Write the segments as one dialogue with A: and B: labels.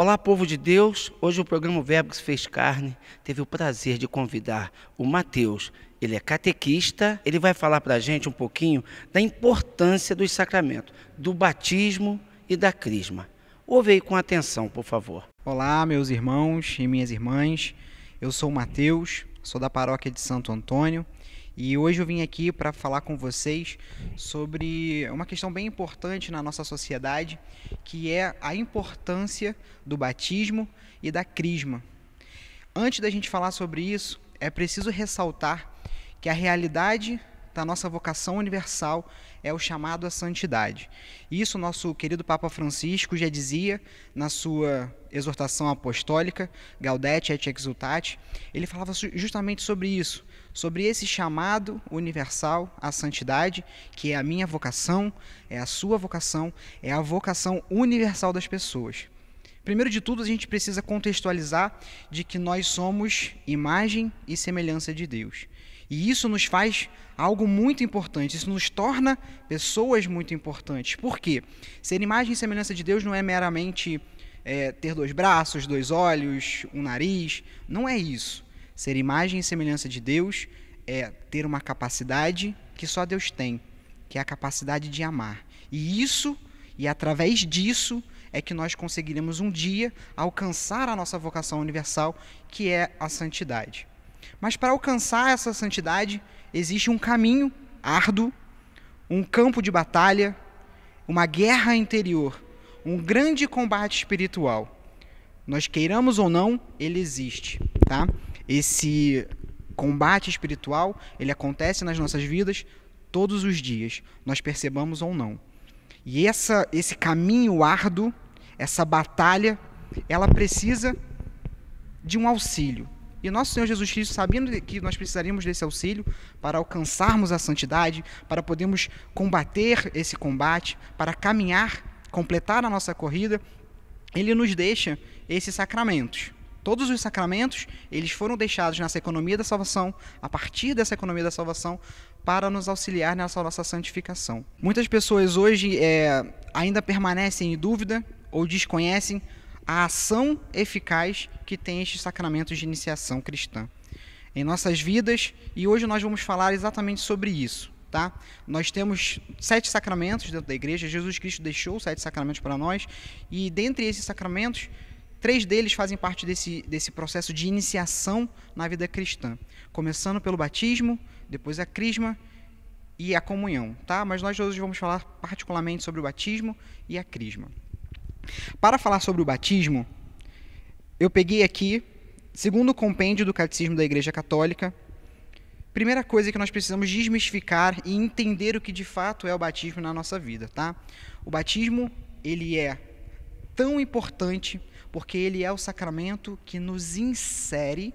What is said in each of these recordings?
A: Olá, povo de Deus. Hoje o programa Verbo que se fez carne teve o prazer de convidar o Mateus. Ele é catequista. Ele vai falar para a gente um pouquinho da importância dos sacramentos, do batismo e da crisma. Ouve aí com atenção, por favor.
B: Olá, meus irmãos e minhas irmãs. Eu sou o Mateus, sou da paróquia de Santo Antônio e hoje eu vim aqui para falar com vocês sobre uma questão bem importante na nossa sociedade, que é a importância do batismo e da crisma. Antes da gente falar sobre isso, é preciso ressaltar que a realidade da nossa vocação universal é o chamado à santidade. Isso nosso querido Papa Francisco já dizia na sua exortação apostólica, Gaudete et Exultate. Ele falava justamente sobre isso sobre esse chamado universal à santidade, que é a minha vocação, é a sua vocação, é a vocação universal das pessoas. Primeiro de tudo, a gente precisa contextualizar de que nós somos imagem e semelhança de Deus. E isso nos faz algo muito importante, isso nos torna pessoas muito importantes. Por quê? Ser imagem e semelhança de Deus não é meramente é, ter dois braços, dois olhos, um nariz. Não é isso. Ser imagem e semelhança de Deus é ter uma capacidade que só Deus tem, que é a capacidade de amar. E isso, e através disso, é que nós conseguiremos um dia alcançar a nossa vocação universal, que é a santidade. Mas para alcançar essa santidade, existe um caminho árduo, um campo de batalha, uma guerra interior, um grande combate espiritual. Nós queiramos ou não, ele existe, tá? Esse combate espiritual, ele acontece nas nossas vidas todos os dias, nós percebamos ou não. E essa, esse caminho árduo, essa batalha, ela precisa de um auxílio. E nosso Senhor Jesus Cristo, sabendo que nós precisaríamos desse auxílio para alcançarmos a santidade, para podermos combater esse combate, para caminhar, completar a nossa corrida, ele nos deixa esses sacramentos. Todos os sacramentos, eles foram deixados nessa economia da salvação, a partir dessa economia da salvação, para nos auxiliar nessa nossa santificação. Muitas pessoas hoje é, ainda permanecem em dúvida ou desconhecem a ação eficaz que tem estes sacramentos de iniciação cristã em nossas vidas e hoje nós vamos falar exatamente sobre isso. Tá? Nós temos sete sacramentos dentro da igreja, Jesus Cristo deixou sete sacramentos para nós, e dentre esses sacramentos, Três deles fazem parte desse, desse processo de iniciação na vida cristã, começando pelo batismo, depois a crisma e a comunhão, tá? Mas nós hoje vamos falar particularmente sobre o batismo e a crisma. Para falar sobre o batismo, eu peguei aqui, segundo o compêndio do Catecismo da Igreja Católica, primeira coisa que nós precisamos desmistificar e entender o que de fato é o batismo na nossa vida, tá? O batismo, ele é tão importante porque ele é o sacramento que nos insere,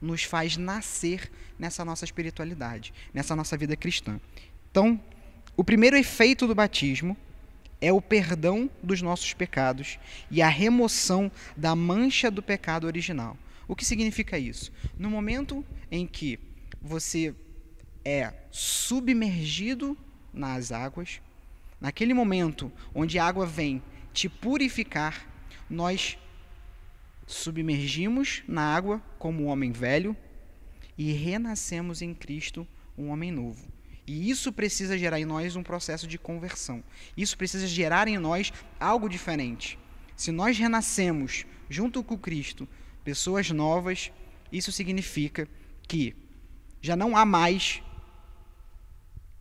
B: nos faz nascer nessa nossa espiritualidade, nessa nossa vida cristã. Então, o primeiro efeito do batismo é o perdão dos nossos pecados e a remoção da mancha do pecado original. O que significa isso? No momento em que você é submergido nas águas, naquele momento onde a água vem te purificar, nós submergimos na água como um homem velho e renascemos em Cristo um homem novo. E isso precisa gerar em nós um processo de conversão. Isso precisa gerar em nós algo diferente. Se nós renascemos junto com Cristo, pessoas novas, isso significa que já não há mais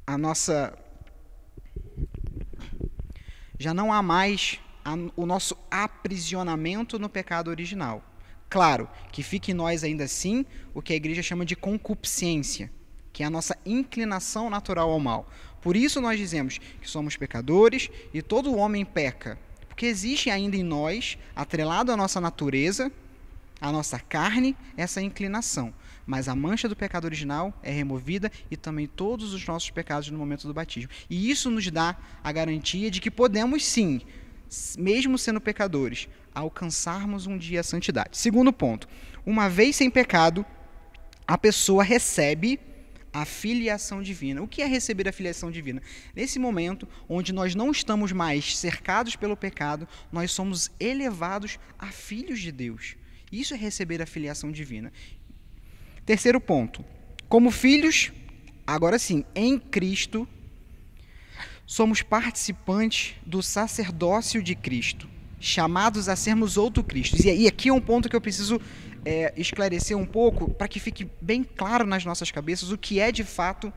B: a nossa já não há mais a, o nosso aprisionamento no pecado original. Claro que fique em nós ainda assim o que a igreja chama de concupiscência, que é a nossa inclinação natural ao mal. Por isso nós dizemos que somos pecadores e todo homem peca, porque existe ainda em nós, atrelado à nossa natureza, à nossa carne, essa inclinação. Mas a mancha do pecado original é removida e também todos os nossos pecados no momento do batismo. E isso nos dá a garantia de que podemos sim mesmo sendo pecadores, alcançarmos um dia a santidade. Segundo ponto, uma vez sem pecado, a pessoa recebe a filiação divina. O que é receber a filiação divina? Nesse momento, onde nós não estamos mais cercados pelo pecado, nós somos elevados a filhos de Deus. Isso é receber a filiação divina. Terceiro ponto, como filhos, agora sim, em Cristo somos participantes do sacerdócio de Cristo, chamados a sermos outro Cristo. E aí, aqui é um ponto que eu preciso é, esclarecer um pouco, para que fique bem claro nas nossas cabeças o que é de fato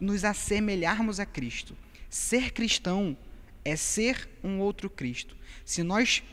B: nos assemelharmos a Cristo. Ser cristão é ser um outro Cristo. Se nós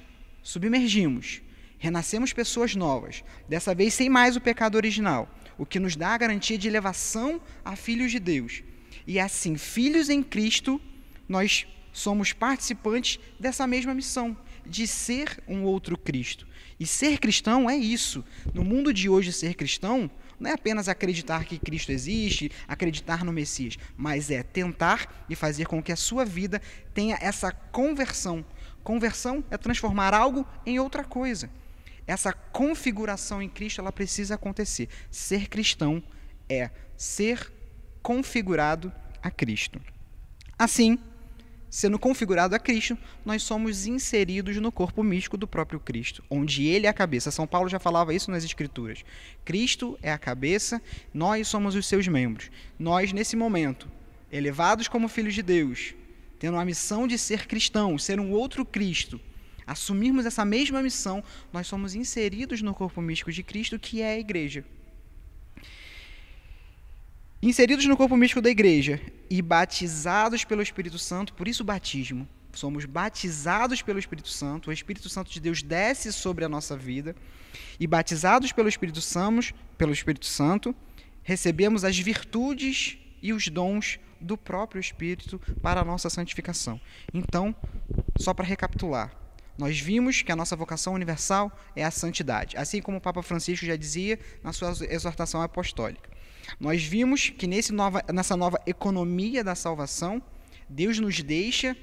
B: submergimos, renascemos pessoas novas, dessa vez sem mais o pecado original, o que nos dá a garantia de elevação a filhos de Deus. E é assim, filhos em Cristo, nós somos participantes dessa mesma missão de ser um outro Cristo. E ser cristão é isso. No mundo de hoje, ser cristão não é apenas acreditar que Cristo existe, acreditar no Messias, mas é tentar e fazer com que a sua vida tenha essa conversão. Conversão é transformar algo em outra coisa. Essa configuração em Cristo ela precisa acontecer. Ser cristão é ser configurado a Cristo. Assim, Sendo configurado a Cristo, nós somos inseridos no corpo místico do próprio Cristo, onde ele é a cabeça. São Paulo já falava isso nas Escrituras. Cristo é a cabeça, nós somos os seus membros. Nós, nesse momento, elevados como filhos de Deus, tendo a missão de ser cristãos, ser um outro Cristo, assumirmos essa mesma missão, nós somos inseridos no corpo místico de Cristo, que é a igreja. Inseridos no corpo místico da igreja e batizados pelo Espírito Santo, por isso o batismo. Somos batizados pelo Espírito Santo, o Espírito Santo de Deus desce sobre a nossa vida e batizados pelo Espírito Santo, pelo Espírito Santo, recebemos as virtudes e os dons do próprio Espírito para a nossa santificação. Então, só para recapitular, nós vimos que a nossa vocação universal é a santidade, assim como o Papa Francisco já dizia na sua exortação apostólica. Nós vimos que nesse nova, nessa nova economia da salvação, Deus nos deixa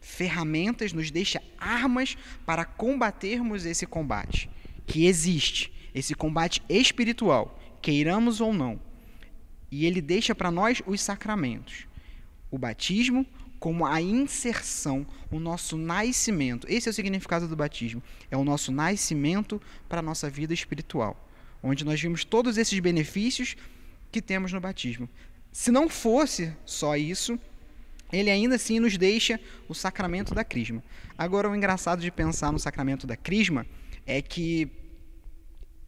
B: ferramentas, nos deixa armas para combatermos esse combate que existe, esse combate espiritual, queiramos ou não. E ele deixa para nós os sacramentos. O batismo, como a inserção, o nosso nascimento. Esse é o significado do batismo. É o nosso nascimento para a nossa vida espiritual, onde nós vimos todos esses benefícios que temos no batismo. Se não fosse só isso, ele ainda assim nos deixa o sacramento da crisma. Agora, o engraçado de pensar no sacramento da crisma é que,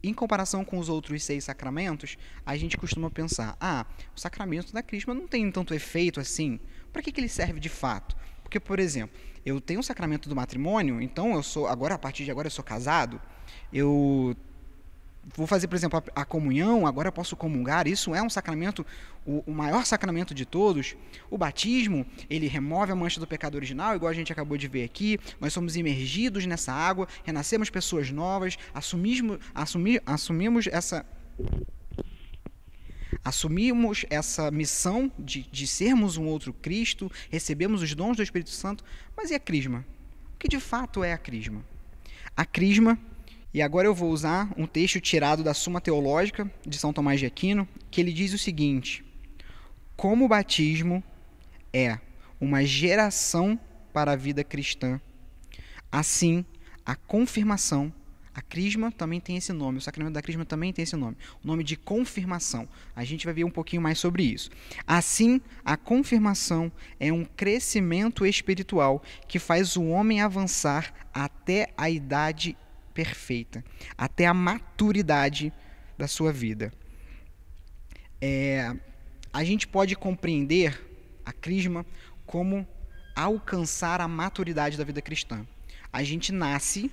B: em comparação com os outros seis sacramentos, a gente costuma pensar: ah, o sacramento da crisma não tem tanto efeito assim. Para que, que ele serve de fato? Porque, por exemplo, eu tenho o sacramento do matrimônio, então eu sou agora a partir de agora eu sou casado. Eu vou fazer, por exemplo, a, a, comunhão, agora eu posso comungar, isso é um sacramento, o, o, maior sacramento de todos. O batismo, ele remove a mancha do pecado original, igual a gente acabou de ver aqui. Nós somos imergidos nessa água, renascemos pessoas novas, assumimos, assumi assumimos essa. Assumimos essa missão de, de sermos um outro Cristo, recebemos os dons do Espírito Santo, mas e a Crisma? O que de fato é a Crisma? A Crisma e agora eu vou usar um texto tirado da Suma Teológica de São Tomás de Aquino, que ele diz o seguinte: Como o batismo é uma geração para a vida cristã, assim a confirmação a crisma também tem esse nome, o sacramento da crisma também tem esse nome, o nome de confirmação. A gente vai ver um pouquinho mais sobre isso. Assim, a confirmação é um crescimento espiritual que faz o homem avançar até a idade perfeita, até a maturidade da sua vida. É, a gente pode compreender a crisma como alcançar a maturidade da vida cristã. A gente nasce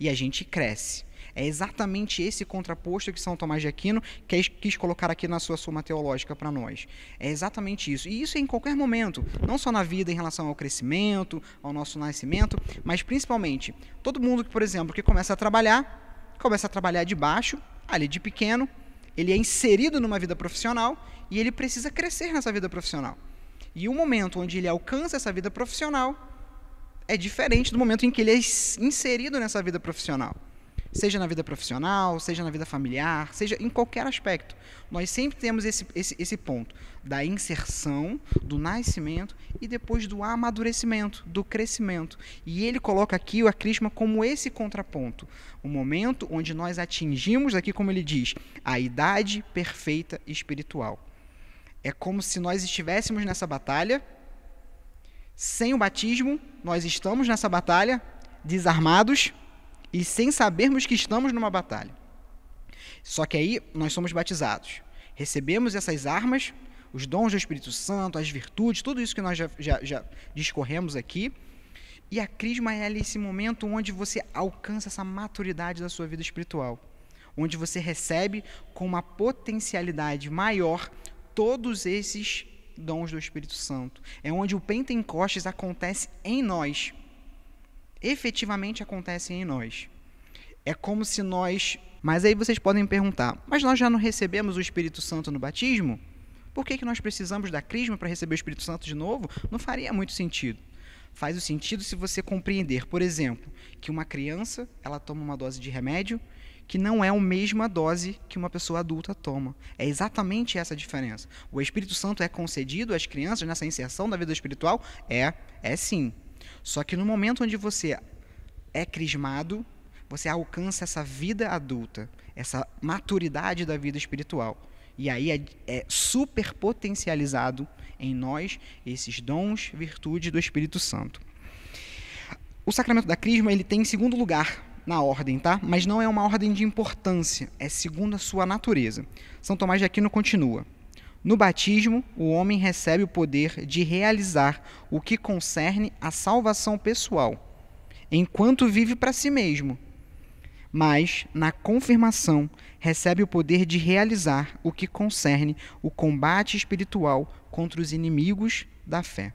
B: e a gente cresce. É exatamente esse contraposto que São Tomás de Aquino quis, quis colocar aqui na sua soma teológica para nós. É exatamente isso. E isso é em qualquer momento, não só na vida em relação ao crescimento, ao nosso nascimento, mas principalmente todo mundo que, por exemplo, que começa a trabalhar, começa a trabalhar de baixo, ali de pequeno, ele é inserido numa vida profissional e ele precisa crescer nessa vida profissional. E o momento onde ele alcança essa vida profissional é diferente do momento em que ele é inserido nessa vida profissional. Seja na vida profissional, seja na vida familiar, seja em qualquer aspecto. Nós sempre temos esse, esse, esse ponto da inserção, do nascimento e depois do amadurecimento, do crescimento. E ele coloca aqui o acrisma como esse contraponto. O momento onde nós atingimos, aqui como ele diz, a idade perfeita espiritual. É como se nós estivéssemos nessa batalha. Sem o batismo, nós estamos nessa batalha desarmados, e sem sabermos que estamos numa batalha. Só que aí nós somos batizados. Recebemos essas armas, os dons do Espírito Santo, as virtudes, tudo isso que nós já, já, já discorremos aqui. E a crisma é esse momento onde você alcança essa maturidade da sua vida espiritual, onde você recebe com uma potencialidade maior todos esses dons do Espírito Santo. É onde o Pentecostes acontece em nós efetivamente acontecem em nós. É como se nós. Mas aí vocês podem perguntar: mas nós já não recebemos o Espírito Santo no batismo? Por que, que nós precisamos da crisma para receber o Espírito Santo de novo? Não faria muito sentido. Faz o sentido se você compreender, por exemplo, que uma criança ela toma uma dose de remédio que não é a mesma dose que uma pessoa adulta toma. É exatamente essa a diferença. O Espírito Santo é concedido às crianças nessa inserção da vida espiritual? É, é sim. Só que no momento onde você é crismado, você alcança essa vida adulta, essa maturidade da vida espiritual. E aí é, é super potencializado em nós esses dons, virtude do Espírito Santo. O sacramento da crisma ele tem em segundo lugar na ordem, tá? Mas não é uma ordem de importância, é segundo a sua natureza. São Tomás de Aquino continua. No batismo, o homem recebe o poder de realizar o que concerne à salvação pessoal, enquanto vive para si mesmo. Mas, na confirmação, recebe o poder de realizar o que concerne o combate espiritual contra os inimigos da fé.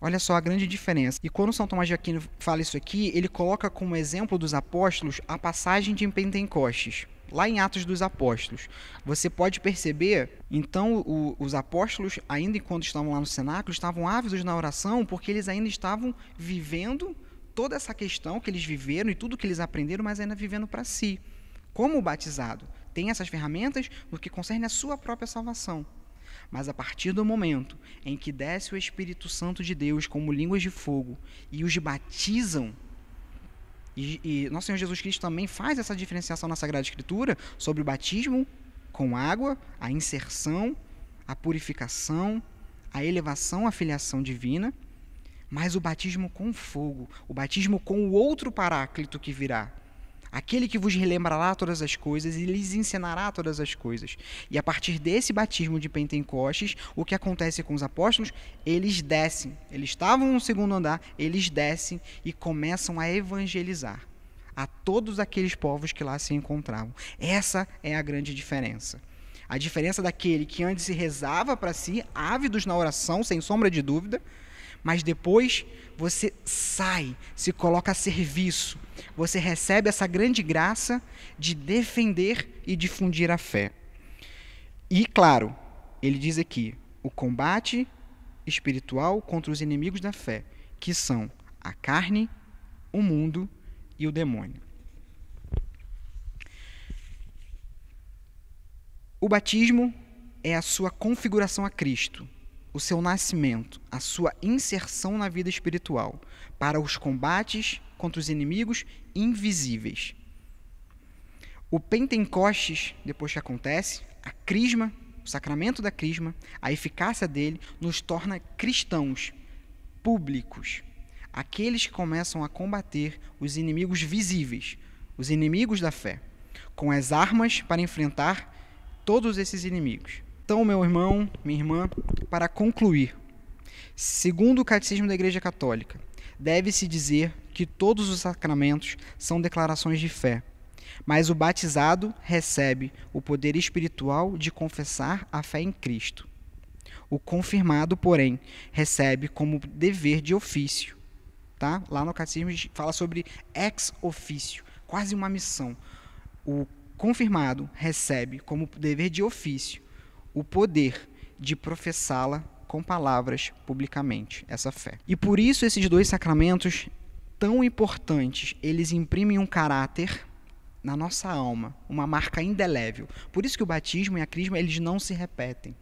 B: Olha só a grande diferença. E quando São Tomás de Aquino fala isso aqui, ele coloca como exemplo dos apóstolos a passagem de Pentecostes lá em Atos dos Apóstolos. Você pode perceber, então, o, os apóstolos, ainda enquanto estavam lá no cenáculo, estavam ávidos na oração, porque eles ainda estavam vivendo toda essa questão que eles viveram e tudo que eles aprenderam, mas ainda vivendo para si. Como o batizado tem essas ferramentas no que concerne a sua própria salvação. Mas a partir do momento em que desce o Espírito Santo de Deus como línguas de fogo e os batizam e, e Nosso Senhor Jesus Cristo também faz essa diferenciação na Sagrada Escritura sobre o batismo com água, a inserção, a purificação, a elevação à filiação divina, mas o batismo com fogo, o batismo com o outro paráclito que virá, Aquele que vos relembrará todas as coisas e lhes ensinará todas as coisas. E a partir desse batismo de Pentecostes, o que acontece com os apóstolos? Eles descem. Eles estavam no segundo andar, eles descem e começam a evangelizar a todos aqueles povos que lá se encontravam. Essa é a grande diferença. A diferença daquele que antes se rezava para si, ávidos na oração, sem sombra de dúvida, mas depois você sai, se coloca a serviço. Você recebe essa grande graça de defender e difundir a fé. E, claro, ele diz aqui: o combate espiritual contra os inimigos da fé, que são a carne, o mundo e o demônio. O batismo é a sua configuração a Cristo, o seu nascimento, a sua inserção na vida espiritual, para os combates contra os inimigos invisíveis. O Pentecostes, depois que acontece, a crisma, o sacramento da crisma, a eficácia dele nos torna cristãos públicos, aqueles que começam a combater os inimigos visíveis, os inimigos da fé, com as armas para enfrentar todos esses inimigos. Então, meu irmão, minha irmã, para concluir, segundo o Catecismo da Igreja Católica, deve-se dizer que todos os sacramentos são declarações de fé, mas o batizado recebe o poder espiritual de confessar a fé em Cristo. O confirmado, porém, recebe como dever de ofício. Tá? Lá no Catecismo fala sobre ex ofício, quase uma missão. O confirmado recebe como dever de ofício o poder de professá-la com palavras publicamente, essa fé. E por isso esses dois sacramentos tão importantes, eles imprimem um caráter na nossa alma, uma marca indelével. Por isso que o batismo e a crisma, eles não se repetem,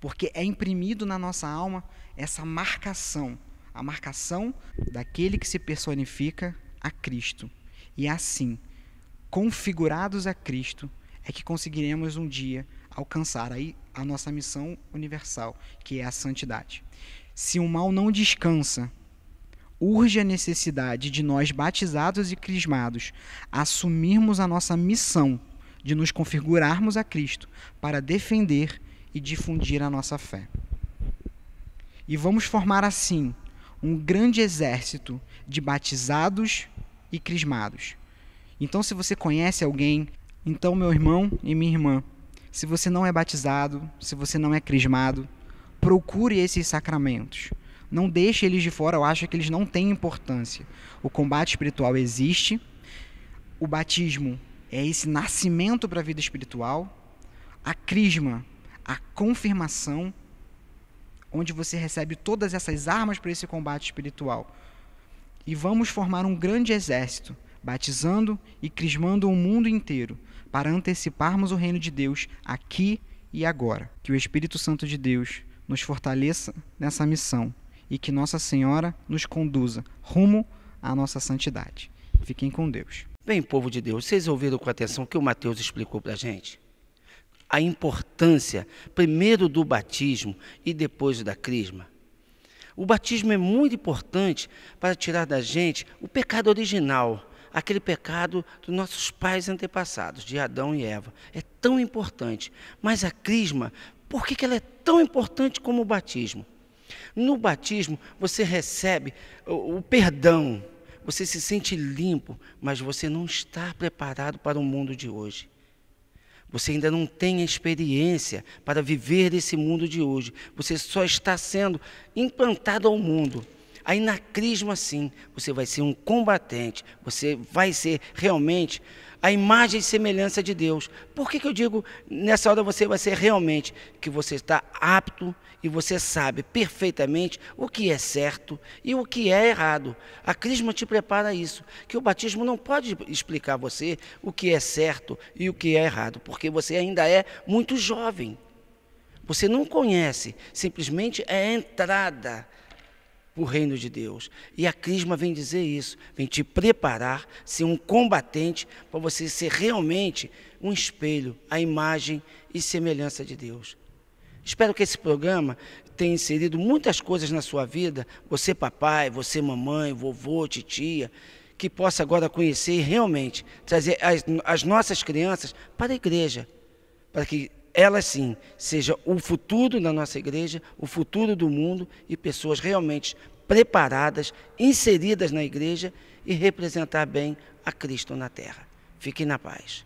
B: porque é imprimido na nossa alma essa marcação, a marcação daquele que se personifica a Cristo. E assim, configurados a Cristo, é que conseguiremos um dia alcançar aí a nossa missão universal, que é a santidade. Se o mal não descansa, urge a necessidade de nós, batizados e crismados, assumirmos a nossa missão de nos configurarmos a Cristo para defender e difundir a nossa fé. E vamos formar assim um grande exército de batizados e crismados. Então, se você conhece alguém, então, meu irmão e minha irmã, se você não é batizado, se você não é crismado, procure esses sacramentos. Não deixe eles de fora, eu acho que eles não têm importância. O combate espiritual existe. O batismo é esse nascimento para a vida espiritual. A crisma, a confirmação, onde você recebe todas essas armas para esse combate espiritual. E vamos formar um grande exército, batizando e crismando o mundo inteiro para anteciparmos o reino de Deus aqui e agora. Que o Espírito Santo de Deus nos fortaleça nessa missão e que Nossa Senhora nos conduza rumo à nossa santidade.
A: Fiquem com Deus. Bem, povo de Deus, vocês ouviram com atenção o que o Mateus explicou para a gente? A importância, primeiro, do batismo e depois da crisma. O batismo é muito importante para tirar da gente o pecado original, aquele pecado dos nossos pais antepassados, de Adão e Eva. É tão importante. Mas a crisma, por que, ela é tão importante como o batismo? No batismo, você recebe o, o perdão, você se sente limpo, mas você não está preparado para o mundo de hoje. Você ainda não tem a experiência para viver esse mundo de hoje. Você só está sendo implantado ao mundo. Aí na crisma, sim, você vai ser um combatente, você vai ser realmente a imagem e semelhança de Deus. Por que, que eu digo, nessa hora você vai ser realmente que você está apto e você sabe perfeitamente o que é certo e o que é errado. A crisma te prepara isso, que o batismo não pode explicar a você o que é certo e o que é errado, porque você ainda é muito jovem. Você não conhece, simplesmente é a entrada o reino de Deus. E a Crisma vem dizer isso, vem te preparar, ser um combatente, para você ser realmente um espelho, a imagem e semelhança de Deus. Espero que esse programa tenha inserido muitas coisas na sua vida, você papai, você mamãe, vovô, titia, que possa agora conhecer e realmente trazer as, as nossas crianças para a igreja, para que ela sim seja o futuro da nossa igreja, o futuro do mundo e pessoas realmente preparadas, inseridas na igreja e representar bem a Cristo na terra. Fiquem na paz.